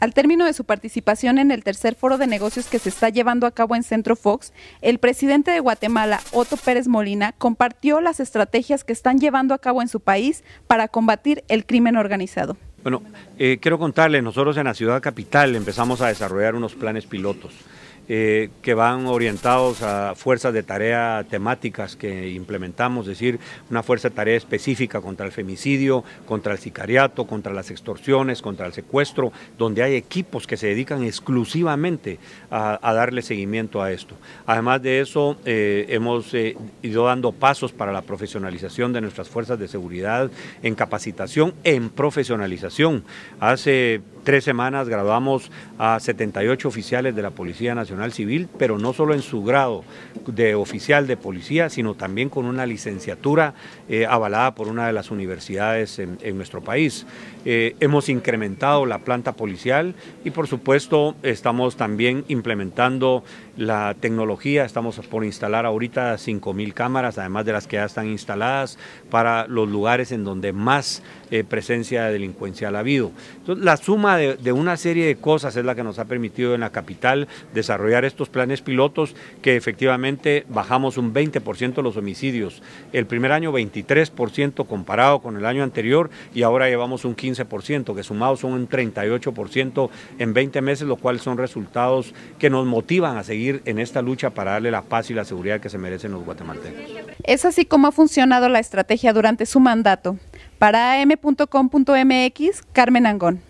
Al término de su participación en el tercer foro de negocios que se está llevando a cabo en Centro Fox, el presidente de Guatemala, Otto Pérez Molina, compartió las estrategias que están llevando a cabo en su país para combatir el crimen organizado. Bueno, eh, quiero contarles, nosotros en la ciudad capital empezamos a desarrollar unos planes pilotos. Eh, que van orientados a fuerzas de tarea temáticas que implementamos, es decir, una fuerza de tarea específica contra el femicidio, contra el sicariato, contra las extorsiones, contra el secuestro, donde hay equipos que se dedican exclusivamente a, darle seguimiento a esto. Además de eso, eh, hemos eh, ido dando pasos para la profesionalización de nuestras fuerzas de seguridad en capacitación, en profesionalización. Hace tres semanas graduamos a 78 oficiales de la Policía Nacional Civil, pero no solo en su grado de oficial de policía, sino también con una licenciatura eh, avalada por una de las universidades en, nuestro país. Eh, hemos incrementado la planta policial y por supuesto estamos también implementando la tecnología, estamos por instalar ahorita 5.000 cámaras, además de las que ya están instaladas, para los lugares en donde más eh, presencia de delincuencia ha habido. la suma de, una serie de cosas es la que nos ha permitido en la capital desarrollar estos planes pilotos que efectivamente bajamos un 20% los homicidios. El primer año 23% comparado con el año anterior y ahora llevamos un 15%, que sumados son un 38% en 20 meses, lo cual son resultados que nos motivan a seguir en esta lucha para darle la paz y la seguridad que se merecen los guatemaltecos. Es así como ha funcionado la estrategia durante su mandato. Para am.com.mx, Carmen Angón.